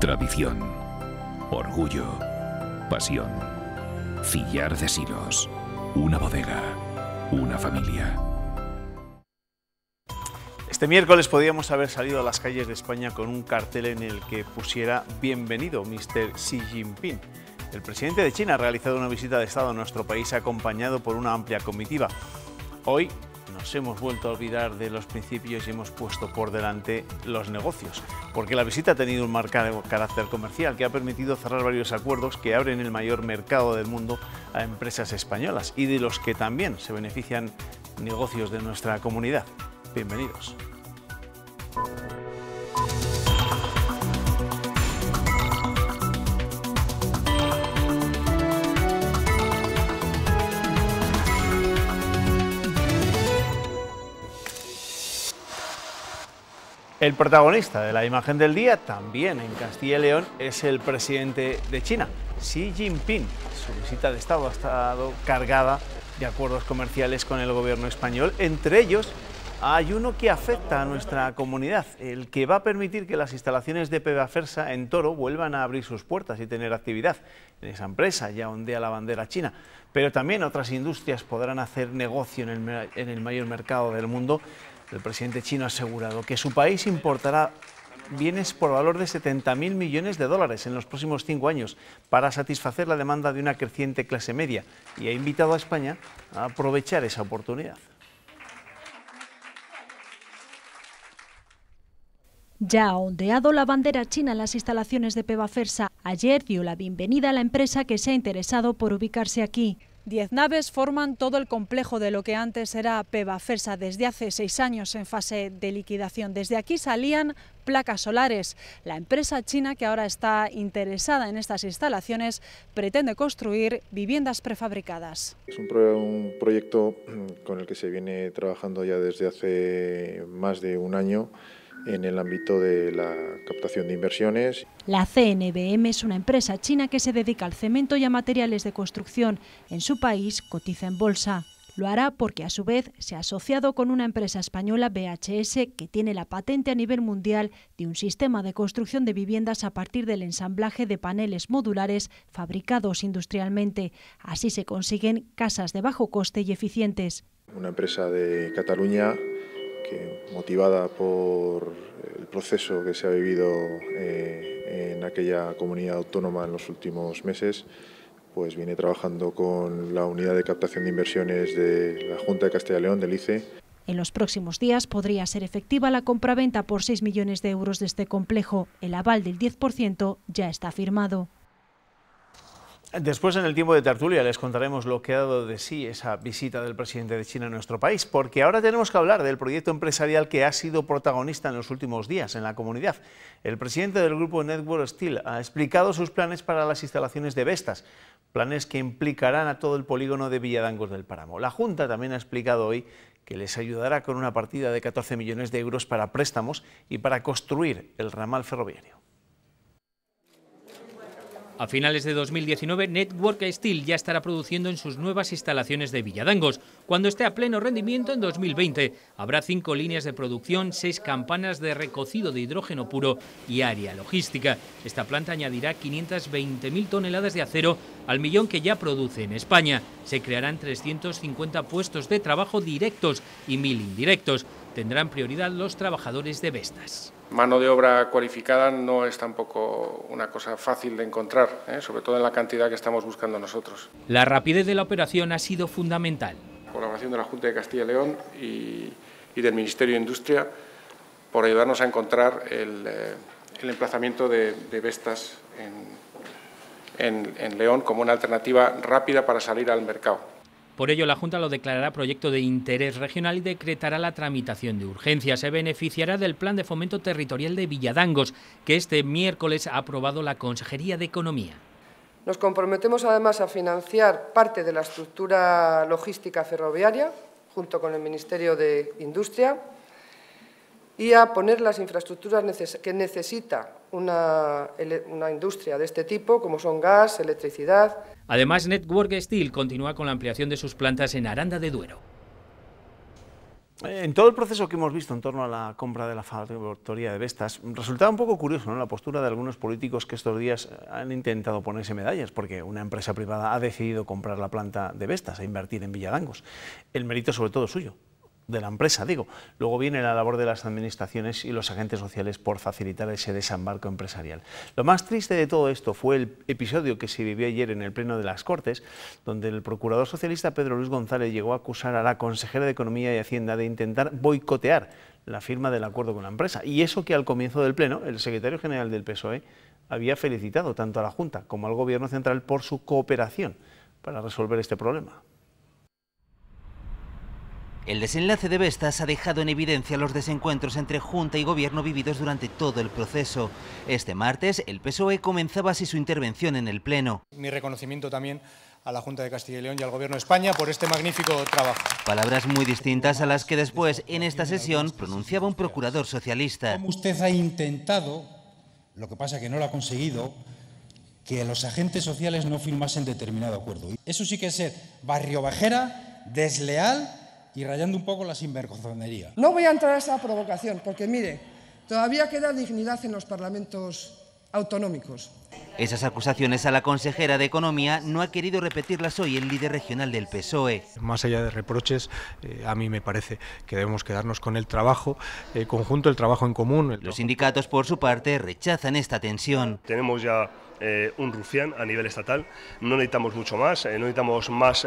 Tradición, orgullo, pasión, fillar de silos, una bodega, una familia. Este miércoles podíamos haber salido a las calles de España con un cartel en el que pusiera Bienvenido, Mr. Xi Jinping. El presidente de China ha realizado una visita de Estado a nuestro país acompañado por una amplia comitiva. Hoy nos hemos vuelto a olvidar de los principios y hemos puesto por delante los negocios, porque la visita ha tenido un marcado carácter comercial que ha permitido cerrar varios acuerdos que abren el mayor mercado del mundo a empresas españolas y de los que también se benefician negocios de nuestra comunidad. Bienvenidos. El protagonista de la imagen del día, también en Castilla y León, es el presidente de China, Xi Jinping. Su visita de Estado ha estado cargada de acuerdos comerciales con el gobierno español, entre ellos hay uno que afecta a nuestra comunidad, el que va a permitir que las instalaciones de Fersa en Toro vuelvan a abrir sus puertas y tener actividad. En esa empresa ya ondea la bandera china, pero también otras industrias podrán hacer negocio en el mayor mercado del mundo el presidente chino ha asegurado que su país importará bienes por valor de 70.000 millones de dólares en los próximos cinco años para satisfacer la demanda de una creciente clase media y ha invitado a España a aprovechar esa oportunidad. Ya ha ondeado la bandera china en las instalaciones de Fersa. Ayer dio la bienvenida a la empresa que se ha interesado por ubicarse aquí. Diez naves forman todo el complejo de lo que antes era Fersa, desde hace seis años en fase de liquidación. Desde aquí salían placas solares. La empresa china que ahora está interesada en estas instalaciones pretende construir viviendas prefabricadas. Es un, proyecto mm, con el que se viene trabajando ya desde hace más de un año en el ámbito de la captación de inversiones. La CNBM es una empresa china que se dedica al cemento y a materiales de construcción. En su país cotiza en bolsa. Lo hará porque a su vez se ha asociado con una empresa española BHS que tiene la patente a nivel mundial de un sistema de construcción de viviendas a partir del ensamblaje de paneles modulares fabricados industrialmente. Así se consiguen casas de bajo coste y eficientes. Una empresa de Cataluña que motivada por el proceso que se ha vivido eh, en aquella comunidad autónoma en los últimos meses, pues viene trabajando con la unidad de captación de inversiones de la Junta de Castilla y León, del ICE. En los próximos días podría ser efectiva la compraventa por 6 millones de euros de este complejo. El aval del 10% ya está firmado. Después, en el tiempo de tertulia, les contaremos lo que ha dado de sí esa visita del presidente de China a nuestro país, porque ahora tenemos que hablar del proyecto empresarial que ha sido protagonista en los últimos días en la comunidad. El presidente del grupo Network Steel ha explicado sus planes para las instalaciones de Vestas, planes que implicarán a todo el polígono de Villadangos del Páramo. La Junta también ha explicado hoy que les ayudará con una partida de 14 millones de euros para préstamos y para construir el ramal ferroviario. A finales de 2019, Network Steel ya estará produciendo en sus nuevas instalaciones de Villadangos. Cuando esté a pleno rendimiento en 2020, habrá cinco líneas de producción, seis campanas de recocido de hidrógeno puro y área logística. Esta planta añadirá 520.000 toneladas de acero al millón que ya produce en España. Se crearán 350 puestos de trabajo directos y 1.000 indirectos. Tendrán prioridad los trabajadores de Vestas mano de obra cualificada no es tampoco una cosa fácil de encontrar, ¿eh? sobre todo en la cantidad que estamos buscando nosotros. La rapidez de la operación ha sido fundamental. colaboración de la Junta de Castilla y León y, del Ministerio de Industria por ayudarnos a encontrar el, eh, emplazamiento de, bestas en León como una alternativa rápida para salir al mercado. Por ello, la Junta lo declarará proyecto de interés regional y decretará la tramitación de urgencia. Se beneficiará del Plan de Fomento Territorial de Villadangos, que este miércoles ha aprobado la Consejería de Economía. Nos comprometemos además a financiar parte de la estructura logística ferroviaria, junto con el Ministerio de Industria, y a poner las infraestructuras que necesita una, industria de este tipo, como son gas, electricidad. Además, Network Steel continúa con la ampliación de sus plantas en Aranda de Duero. En todo el proceso que hemos visto en torno a la compra de la factoría de Vestas, resultaba un poco curioso ¿no? la postura de algunos políticos que estos días han intentado ponerse medallas, porque una empresa privada ha decidido comprar la planta de Vestas e invertir en Villadangos. El mérito sobre todo suyo, de la empresa, digo. Luego viene la labor de las administraciones y los agentes sociales por facilitar ese desembarco empresarial. Lo más triste de todo esto fue el episodio que se vivió ayer en el Pleno de las Cortes, donde el procurador socialista Pedro Luis González llegó a acusar a la consejera de Economía y Hacienda de intentar boicotear la firma del acuerdo con la empresa. Y eso que al comienzo del Pleno el secretario general del PSOE había felicitado tanto a la Junta como al Gobierno Central por su cooperación para resolver este problema. El desenlace de Vestas ha dejado en evidencia los desencuentros entre Junta y Gobierno vividos durante todo el proceso. Este martes, el PSOE comenzaba así su intervención en el Pleno. Mi reconocimiento también a la Junta de Castilla y León y al Gobierno de España por este magnífico trabajo. Palabras muy distintas a las que después, en esta sesión, pronunciaba un procurador socialista. usted ha intentado, lo que pasa que no lo ha conseguido, que los agentes sociales no firmasen determinado acuerdo. Eso sí que es ser barrio bajera, desleal y rayando un poco la sinvergonzonería. No voy a entrar a esa provocación, porque mire, todavía queda dignidad en los parlamentos autonómicos. Esas acusaciones a la consejera de Economía no ha querido repetirlas hoy el líder regional del PSOE. Más allá de reproches, eh, a mí me parece que debemos quedarnos con el trabajo eh, conjunto, el trabajo en común. Los sindicatos, por su parte, rechazan esta tensión. Tenemos ya eh, un rufián a nivel estatal, no necesitamos mucho más, no necesitamos más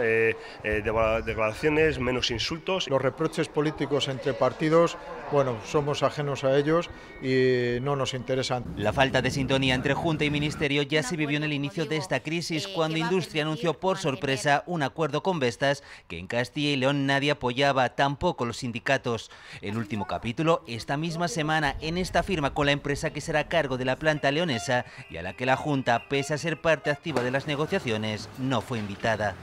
declaraciones, menos insultos. Los reproches políticos entre partidos, bueno, somos ajenos a ellos y no nos interesan. La falta de sintonía entre Junta y Ministerio ministerio ya se vivió en el inicio de esta crisis eh, cuando Industria anunció por sorpresa un acuerdo con Vestas que en Castilla y León nadie apoyaba, tampoco los sindicatos. El último capítulo esta misma semana en esta firma con la empresa que será cargo de la planta leonesa y a la que la Junta, pese a ser parte activa de las negociaciones, no fue invitada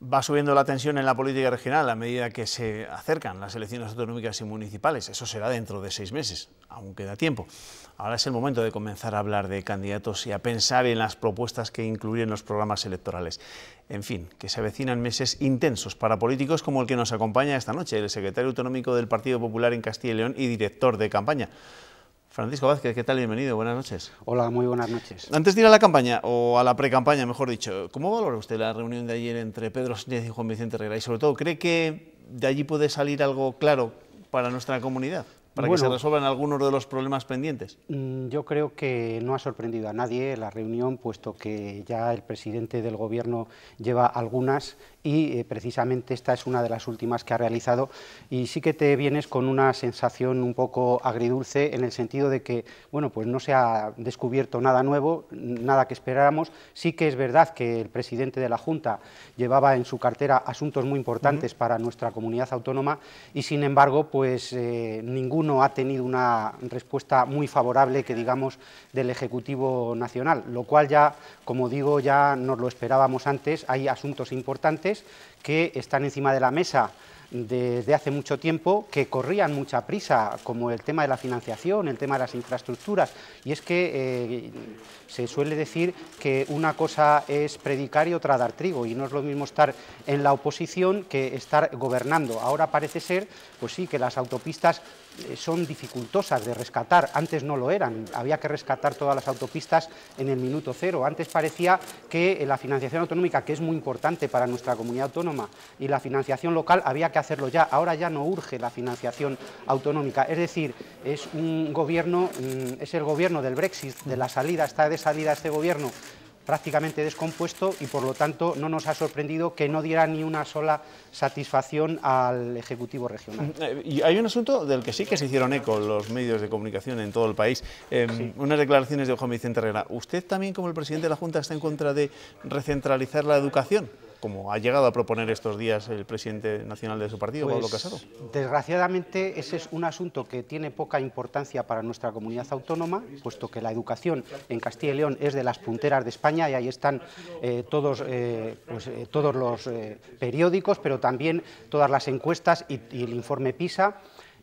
va subiendo la tensión en la política regional a medida que se acercan las elecciones autonómicas y municipales. Eso será dentro de seis meses, aún queda tiempo. Ahora es el momento de comenzar a hablar de candidatos y a pensar en las propuestas que incluyen los programas electorales. En fin, que se avecinan meses intensos para políticos como el que nos acompaña esta noche, el secretario autonómico del Partido Popular en Castilla y León y director de campaña. Francisco Vázquez, ¿qué tal? Bienvenido, buenas noches. Hola, muy buenas noches. Antes de ir a la campaña, o a la pre-campaña, mejor dicho, ¿cómo valora usted la reunión de ayer entre Pedro Sánchez y Juan Vicente Herrera? Y sobre todo, ¿cree que de allí puede salir algo claro para nuestra comunidad? para que se resuelvan algunos de los problemas pendientes? Mm, yo creo que no ha sorprendido a nadie la reunión, puesto que ya el presidente del Gobierno lleva algunas y eh, precisamente esta es una de las últimas que ha realizado y sí que te vienes con una sensación un poco agridulce en el sentido de que bueno pues no se ha descubierto nada nuevo, nada que esperáramos. Sí que es verdad que el presidente de la Junta llevaba en su cartera asuntos muy importantes para nuestra comunidad autónoma y sin embargo pues ninguno... Eh, ningún no ha tenido una respuesta muy favorable, que digamos, del Ejecutivo Nacional, lo cual ya, como digo, ya nos lo esperábamos antes, hay asuntos importantes que están encima de la mesa desde hace mucho tiempo que corrían mucha prisa, como el tema de la financiación, el tema de las infraestructuras. Y es que eh, se suele decir que una cosa es predicar y otra dar trigo, y no es lo mismo estar en la oposición que estar gobernando. Ahora parece ser, pues sí, que las autopistas eh, son dificultosas de rescatar, antes no lo eran, había que rescatar todas las autopistas en el minuto cero, antes parecía que eh, la financiación autonómica, que es muy importante para nuestra comunidad autónoma, y la financiación local había que hacerlo ya, ahora ya no urge la financiación autonómica, es decir, es un gobierno, mm, es el gobierno del Brexit, de la salida, está de salida este gobierno, prácticamente descompuesto y por lo tanto no nos ha sorprendido que no diera ni una sola satisfacción al Ejecutivo Regional. Mm, eh, y hay un asunto del que sí que se hicieron eco los medios de comunicación en todo el país. Eh, unas declaraciones de Juan Vicente Herrera. ¿Usted también como el presidente de la Junta está en contra de recentralizar la educación? como ha llegado a proponer estos días el presidente nacional de su partido, Pablo pues, Casado? Desgraciadamente, ese es un asunto que tiene poca importancia para nuestra comunidad autónoma, puesto que la educación en Castilla y León es de las punteras de España y ahí están eh, todos, eh, pues, eh, todos los periódicos, pero también todas las encuestas y el informe PISA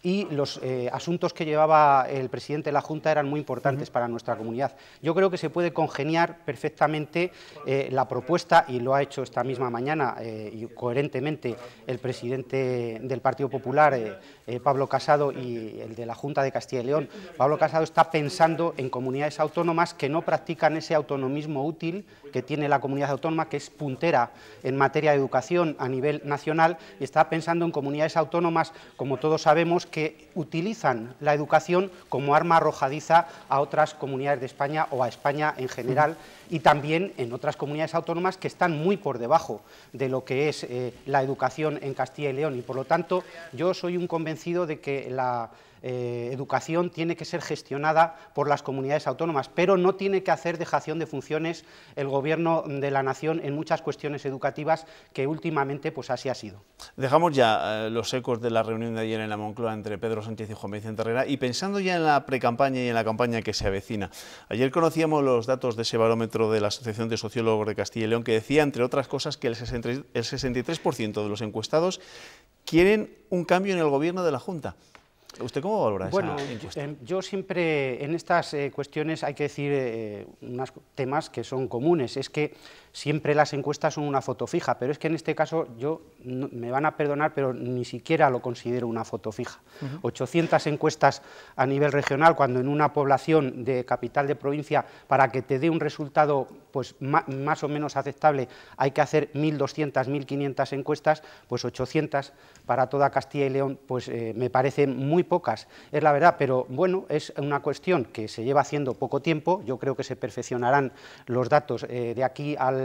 y los eh, asuntos que llevaba el presidente de la Junta eran muy importantes para nuestra comunidad. Yo creo que se puede congeniar perfectamente eh, la propuesta, y lo ha hecho esta misma mañana eh, y coherentemente el presidente del Partido Popular, Pablo Casado, y el de la Junta de Castilla y León. Pablo Casado está pensando en comunidades autónomas que no practican ese autonomismo útil que tiene la comunidad autónoma, que es puntera en materia de educación a nivel nacional, y está pensando en comunidades autónomas, como todos sabemos, que utilizan la educación como arma arrojadiza a otras comunidades de España o a España en general y también en otras comunidades autónomas que están muy por debajo de lo que es eh, la educación en Castilla y León. Y por lo tanto, yo soy un convencido de que la eh, educación tiene que ser gestionada por las comunidades autónomas, pero no tiene que hacer dejación de funciones el Gobierno de la Nación en muchas cuestiones educativas que últimamente pues, así ha sido. Dejamos ya eh, los ecos de la reunión de ayer en la Moncloa entre Pedro Sánchez y Juan Vicente Herrera y pensando ya en la precampaña y en la campaña que se avecina. Ayer conocíamos los datos de ese barómetro de la Asociación de Sociólogos de Castilla y León que decía, entre otras cosas, que el 63% de los encuestados quieren un cambio en el gobierno de la Junta. ¿Usted cómo valora bueno, esa em, Yo, siempre en estas eh, cuestiones hay que decir eh, unos temas que son comunes. Es que siempre las encuestas son una foto fija, pero es que en este caso yo me van a perdonar, pero ni siquiera lo considero una foto fija. 800 encuestas a nivel regional, cuando en una población de capital de provincia, para que te dé un resultado pues, más o menos aceptable, hay que hacer 1.200, 1.500 encuestas, pues 800 para toda Castilla y León, pues eh, me parecen muy pocas, es la verdad, pero bueno, es una cuestión que se lleva haciendo poco tiempo, yo creo que se perfeccionarán los datos eh, de aquí al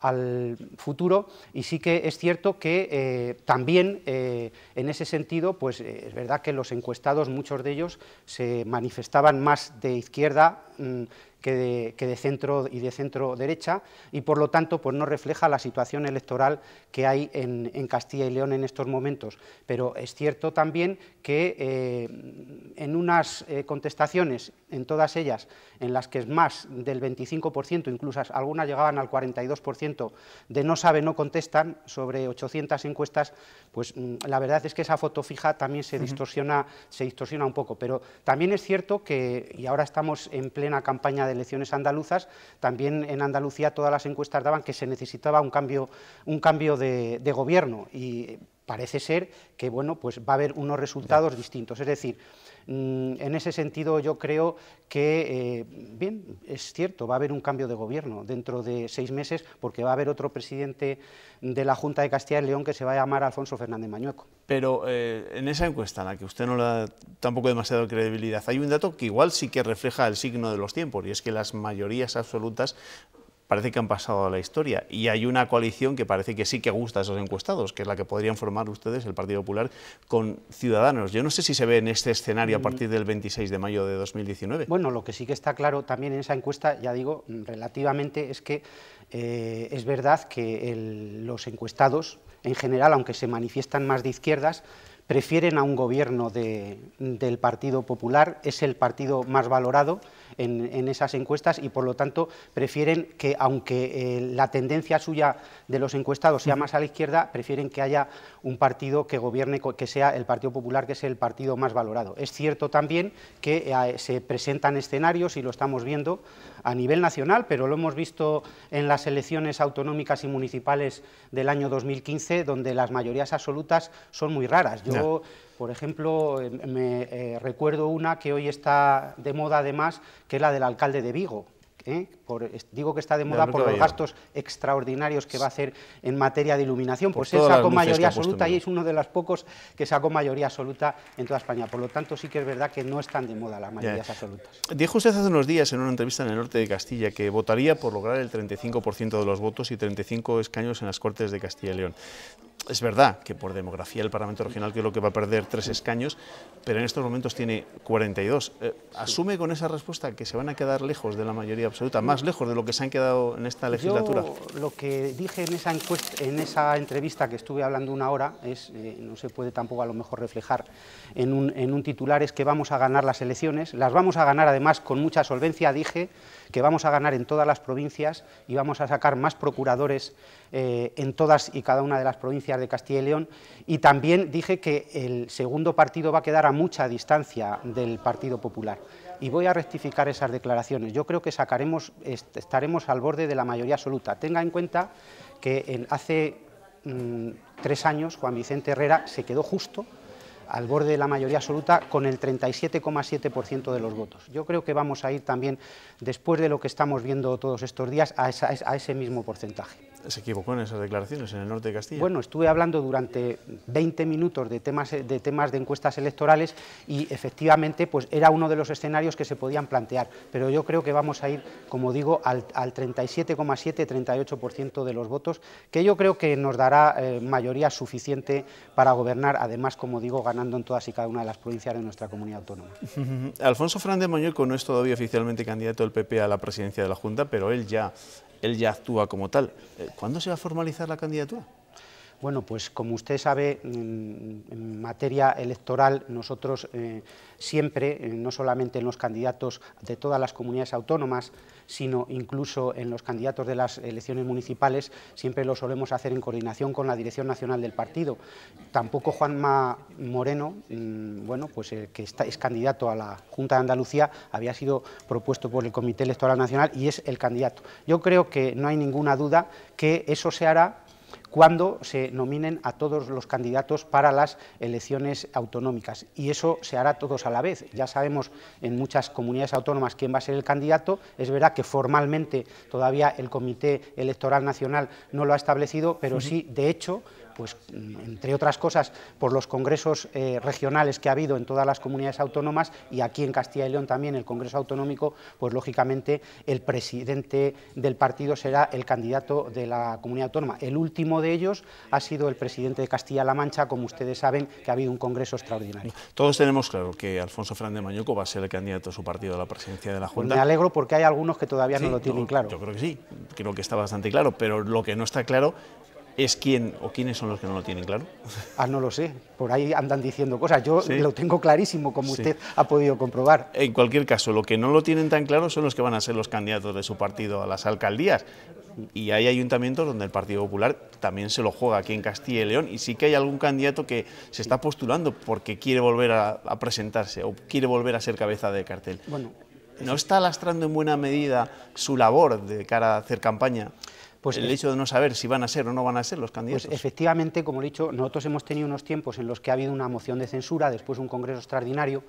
al futuro y sí que es cierto que eh, también eh, en ese sentido pues eh, es verdad que los encuestados muchos de ellos se manifestaban más de izquierda mm, que, de, centro y de centro derecha y por lo tanto pues no refleja la situación electoral que hay en, Castilla y León en estos momentos pero es cierto también que en unas contestaciones en todas ellas en las que es más del 25% incluso algunas llegaban al 42% de no sabe, no contestan sobre 800 encuestas, pues mm, la verdad es que esa foto fija también se distorsiona, se distorsiona un poco. Pero también es cierto que, y ahora estamos en plena campaña de elecciones andaluzas, también en Andalucía todas las encuestas daban que se necesitaba un cambio, un cambio de, gobierno y parece ser que bueno, pues va a haber unos resultados distintos. Es decir, Mm, en ese sentido, yo creo que, eh, bien, es cierto, va a haber un cambio de gobierno dentro de seis meses, porque va a haber otro presidente de la Junta de Castilla y León que se va a llamar Alfonso Fernández Mañueco. Pero eh, en esa encuesta, a la que usted no le da tampoco demasiada credibilidad, hay un dato que igual sí que refleja el signo de los tiempos, y es que las mayorías absolutas parece que han pasado a la historia. Y hay una coalición que parece que sí que gusta a esos encuestados, que es la que podrían formar ustedes, el Partido Popular, con Ciudadanos. Yo no sé si se ve en este escenario a mm. partir del 26 de mayo de 2019. Bueno, lo que sí que está claro también en esa encuesta, ya digo, relativamente es que eh, es verdad que los encuestados, en general, aunque se manifiestan más de izquierdas, prefieren a un gobierno del Partido Popular, es el partido más valorado en, esas encuestas y por lo tanto prefieren que, aunque eh, la tendencia suya de los encuestados sea más a la izquierda, prefieren que haya un partido que gobierne, que sea el Partido Popular, que es el partido más valorado. Es cierto también que eh, se presentan escenarios, y lo estamos viendo a nivel nacional, pero lo hemos visto en las elecciones autonómicas y municipales del año 2015, donde las mayorías absolutas son muy raras. Por ejemplo, em, me eh, recuerdo una que hoy está de moda además, que es la del alcalde de Vigo. ¿eh? digo que está de moda por los gastos extraordinarios que va a hacer en materia de iluminación, pues él sacó mayoría absoluta y es uno de los pocos que sacó mayoría absoluta en toda España. Por lo tanto, sí que es verdad que no están de moda las mayorías absolutas. Dijo usted hace unos días en una entrevista en el norte de Castilla que votaría por lograr el 35% de los votos y 35 escaños en las Cortes de Castilla y León. Es verdad que por demografía el Parlamento Regional creo que va a perder tres escaños, pero en estos momentos tiene 42. Eh, ¿Asume con esa respuesta que se van a quedar lejos de la mayoría absoluta, más lejos de lo que se han quedado en esta legislatura? lo que dije en esa, en esa entrevista que estuve hablando una hora, es, eh, no se puede tampoco a lo mejor reflejar en un, titular, es que vamos a ganar las elecciones, las vamos a ganar además con mucha solvencia, dije que vamos a ganar en todas las provincias y vamos a sacar más procuradores eh, en todas y cada una de las provincias de Castilla y León, y también dije que el segundo partido va a quedar a mucha distancia del Partido Popular. Y voy a rectificar esas declaraciones. Yo creo que sacaremos, estaremos al borde de la mayoría absoluta. Tenga en cuenta que hace mm, tres años Juan Vicente Herrera se quedó justo al borde de la mayoría absoluta con el 37,7% de los votos. Yo creo que vamos a ir también, después de lo que estamos viendo todos estos días, a, ese mismo porcentaje. ¿Se equivocó en esas declaraciones en el norte de Castilla? Bueno, estuve hablando durante 20 minutos de temas de, encuestas electorales y efectivamente pues, era uno de los escenarios que se podían plantear, pero yo creo que vamos a ir, como digo, al, 37,7-38% de los votos, que yo creo que nos dará eh, mayoría suficiente para gobernar, además, como digo, ganar en todas y cada una de las provincias de nuestra comunidad autónoma. Alfonso Fernández Mañueco no es todavía oficialmente candidato del PP a la presidencia de la Junta, pero él ya, él ya actúa como tal. Eh, ¿Cuándo se va a formalizar la candidatura? Bueno, pues como usted sabe, mm, en materia electoral nosotros eh, siempre, eh, no solamente en los candidatos de todas las comunidades autónomas, sino incluso en los candidatos de las elecciones municipales, siempre lo solemos hacer en coordinación con la Dirección Nacional del Partido. Tampoco Juanma Moreno, mm, bueno, pues el eh, que es candidato a la Junta de Andalucía, había sido propuesto por el Comité Electoral Nacional y es el candidato. Yo creo que no hay ninguna duda que eso se hará cuando se nominen a todos los candidatos para las elecciones autonómicas. Y eso se hará todos a la vez. Ya sabemos en muchas comunidades autónomas quién va a ser el candidato. Es verdad que formalmente todavía el Comité Electoral Nacional no lo ha establecido, pero sí, de hecho, pues, entre otras cosas, por los congresos eh, regionales que ha habido en todas las comunidades autónomas y aquí en Castilla y León también el Congreso Autonómico, pues lógicamente el presidente del partido será el candidato de la comunidad autónoma. El último de ellos ha sido el presidente de Castilla-La Mancha, como ustedes saben, que ha habido un congreso extraordinario. Todos tenemos claro que Alfonso Fernández Mañuco va a ser el candidato de su partido a la presidencia de la Junta. Me alegro porque hay algunos que todavía no lo tienen claro. Yo creo que sí, creo que está bastante claro, pero lo que no está claro es quién o quiénes son los que no lo tienen claro? Ah, no lo sé. Por ahí andan diciendo cosas. Yo lo tengo clarísimo, como usted ha podido comprobar. En cualquier caso, lo que no lo tienen tan claro son los que van a ser los candidatos de su partido a las alcaldías. Y hay ayuntamientos donde el Partido Popular también se lo juega aquí en Castilla y León. Y sí que hay algún candidato que se está postulando porque quiere volver a, presentarse o quiere volver a ser cabeza de cartel. Bueno, ¿No está lastrando en buena medida su labor de cara a hacer campaña? Pues el hecho de no saber si van a ser o no van a ser los pues candidatos. Pues efectivamente, como he dicho, nosotros hemos tenido unos tiempos en los que ha habido una moción de censura, después un congreso extraordinario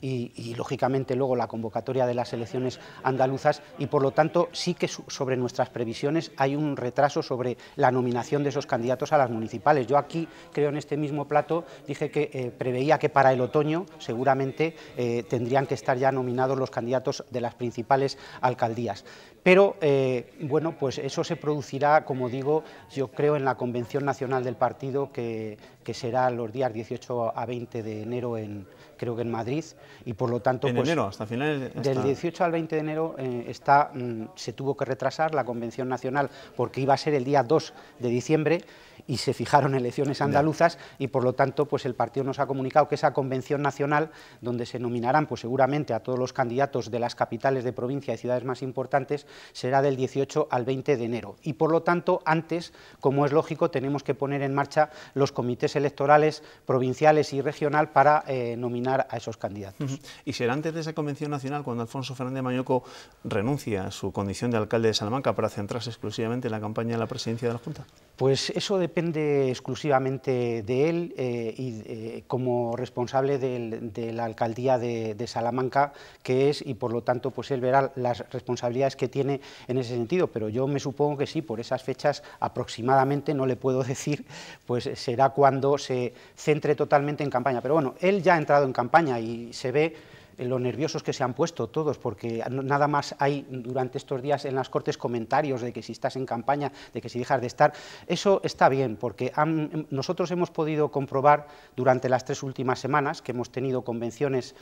y, lógicamente luego la convocatoria de las elecciones andaluzas y por lo tanto sí que sobre nuestras previsiones hay un retraso sobre la nominación de esos candidatos a las municipales. Yo aquí creo en este mismo plato dije que eh, preveía que para el otoño seguramente eh, tendrían que estar ya nominados los candidatos de las principales alcaldías. Pero, eh, bueno, pues eso se producirá, como digo, yo creo en la Convención Nacional del Partido que que será los días 18 a 20 de enero, en, creo que en Madrid, y por lo tanto... En pues, enero, hasta finales... Del 18 al 20 de enero eh, está, mm, se tuvo que retrasar la Convención Nacional porque iba a ser el día 2 de diciembre y se fijaron elecciones andaluzas y por lo tanto pues el partido nos ha comunicado que esa convención nacional donde se nominarán pues seguramente a todos los candidatos de las capitales de provincia y ciudades más importantes será del 18 al 20 de enero y por lo tanto antes como es lógico tenemos que poner en marcha los comités electorales provinciales y regional para eh, nominar a esos candidatos. Y será antes de esa convención nacional cuando Alfonso Fernández Mayoco renuncia a su condición de alcalde de Salamanca para centrarse exclusivamente en la campaña de la presidencia de la Junta. Pues eso depende exclusivamente de él eh, y eh, como responsable de la alcaldía de, de, Salamanca que es y por lo tanto pues él verá las responsabilidades que tiene en ese sentido. Pero yo me supongo que sí por esas fechas aproximadamente no le puedo decir pues será cuando se centre totalmente en campaña. Pero bueno, él ya ha entrado en campaña y se ve eh, lo nerviosos que se han puesto todos, porque nada más hay durante estos días en las Cortes comentarios de que si estás en campaña, de que si dejas de estar. Eso está bien, porque em, nosotros hemos podido comprobar durante las tres últimas semanas que hemos tenido convenciones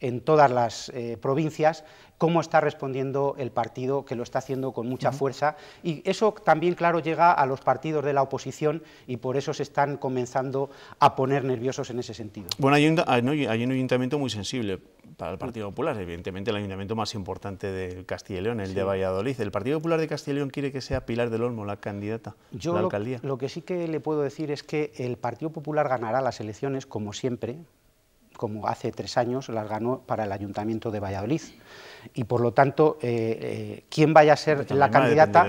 en todas las eh, provincias, cómo está respondiendo el partido, que lo está haciendo con mucha fuerza. Y eso también, claro, llega a los partidos de la oposición y por eso se están comenzando a poner nerviosos en ese sentido. Bueno, hay un, ayuntamiento muy sensible para el Partido Popular, evidentemente el ayuntamiento más importante de Castilla y León, el de Valladolid. ¿El Partido Popular de Castilla y León quiere que sea Pilar del Olmo la candidata a la alcaldía? Yo lo que sí que le puedo decir es que el Partido Popular ganará las elecciones, como siempre, como hace tres años, las ganó para el Ayuntamiento de Valladolid. Y por lo tanto, eh, eh quien vaya a ser la candidata...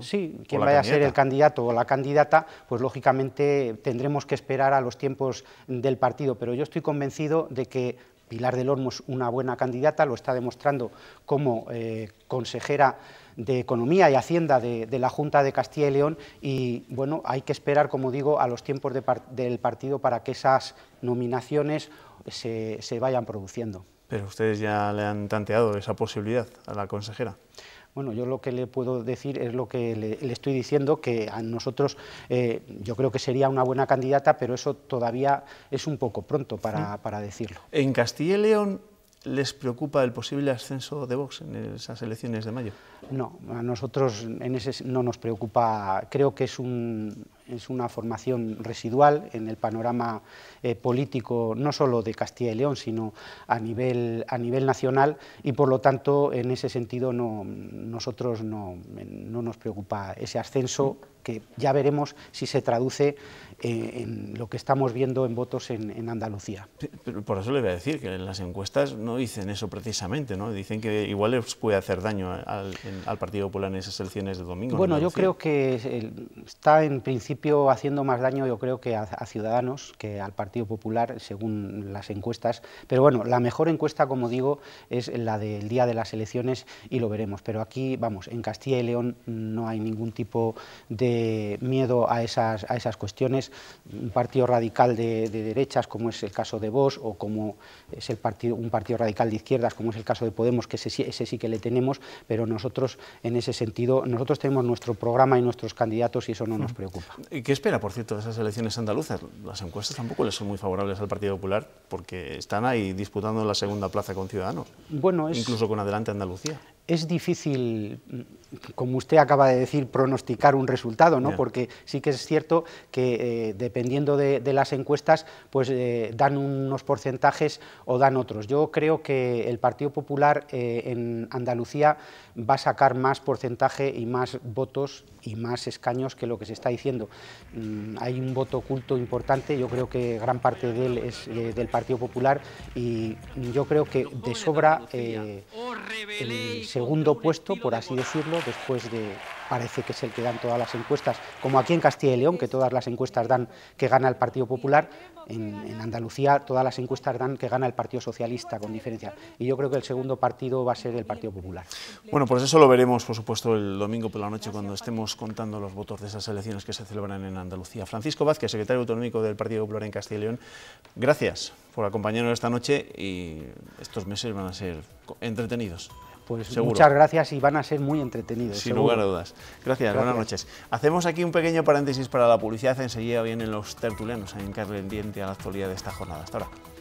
Sí, vaya a ser el candidato o la candidata, pues lógicamente tendremos que esperar a los tiempos del partido. Pero yo estoy convencido de que Pilar del Olmo es una buena candidata, lo está demostrando como eh, consejera de Economía y Hacienda de, la Junta de Castilla y León y bueno, hay que esperar, como digo, a los tiempos del partido para que esas nominaciones se, vayan produciendo. Pero ustedes ya le han tanteado esa posibilidad a la consejera. Bueno, yo lo que le puedo decir es lo que le, estoy diciendo, que a nosotros eh, yo creo que sería una buena candidata, pero eso todavía es un poco pronto para, para decirlo. ¿En Castilla y León les preocupa el posible ascenso de Vox en esas elecciones de mayo? No, a nosotros en ese no nos preocupa, creo que es, un, es una formación residual en el panorama eh, político no solo de Castilla y León, sino a nivel, a nivel nacional y por lo tanto en ese sentido no, nosotros no, no nos preocupa ese ascenso que ya veremos si se traduce eh, en lo que estamos viendo en votos en, en Andalucía. por eso le voy a decir que en las encuestas no dicen eso precisamente, ¿no? Dicen que igual les puede hacer daño al, Partido Popular en esas elecciones de domingo. Bueno, yo creo que está en principio haciendo más daño, yo creo que a, a, Ciudadanos que al Partido Popular, según las encuestas. Pero bueno, la mejor encuesta, como digo, es la del día de las elecciones y lo veremos. Pero aquí, vamos, en Castilla y León no hay ningún tipo de miedo a esas, a esas cuestiones un partido radical de, derechas, como es el caso de Vox, o como es el partido, un partido radical de izquierdas, como es el caso de Podemos, que ese, sí que le tenemos, pero nosotros, en ese sentido, nosotros tenemos nuestro programa y nuestros candidatos y eso no nos preocupa. ¿Y qué espera, por cierto, de esas elecciones andaluzas? Las encuestas tampoco les son muy favorables al Partido Popular porque están ahí disputando la segunda plaza con Ciudadanos, bueno, es, incluso con Adelante Andalucía es difícil, mm, como usted acaba de decir, pronosticar un resultado, ¿no? Porque sí que es cierto que eh, dependiendo de, las encuestas, pues eh, dan unos porcentajes o dan otros. Yo creo que el Partido Popular eh, en Andalucía va a sacar más porcentaje y más votos y más escaños que lo que se está diciendo. Mm, hay un voto oculto importante, yo creo que gran parte de él es del Partido Popular y yo creo que de sobra segundo puesto, por así decirlo, después de, parece que es el que dan todas las encuestas, como aquí en Castilla y León, que todas las encuestas dan que gana el Partido Popular, en, Andalucía todas las encuestas dan que gana el Partido Socialista, con diferencia. Y yo creo que el segundo partido va a ser el Partido Popular. Bueno, pues eso lo veremos, por supuesto, el domingo por la noche, cuando estemos contando los votos de esas elecciones que se celebran en Andalucía. Francisco Vázquez, secretario autonómico del Partido Popular en Castilla y León, gracias por acompañarnos esta noche y estos meses van a ser entretenidos. Pues muchas gracias y van a ser muy entretenidos. Sin lugar a dudas. Gracias, buenas noches. Hacemos aquí un pequeño paréntesis para la publicidad. Enseguida vienen los tertulianos a encargar el diente a la actualidad de esta jornada. Hasta ahora.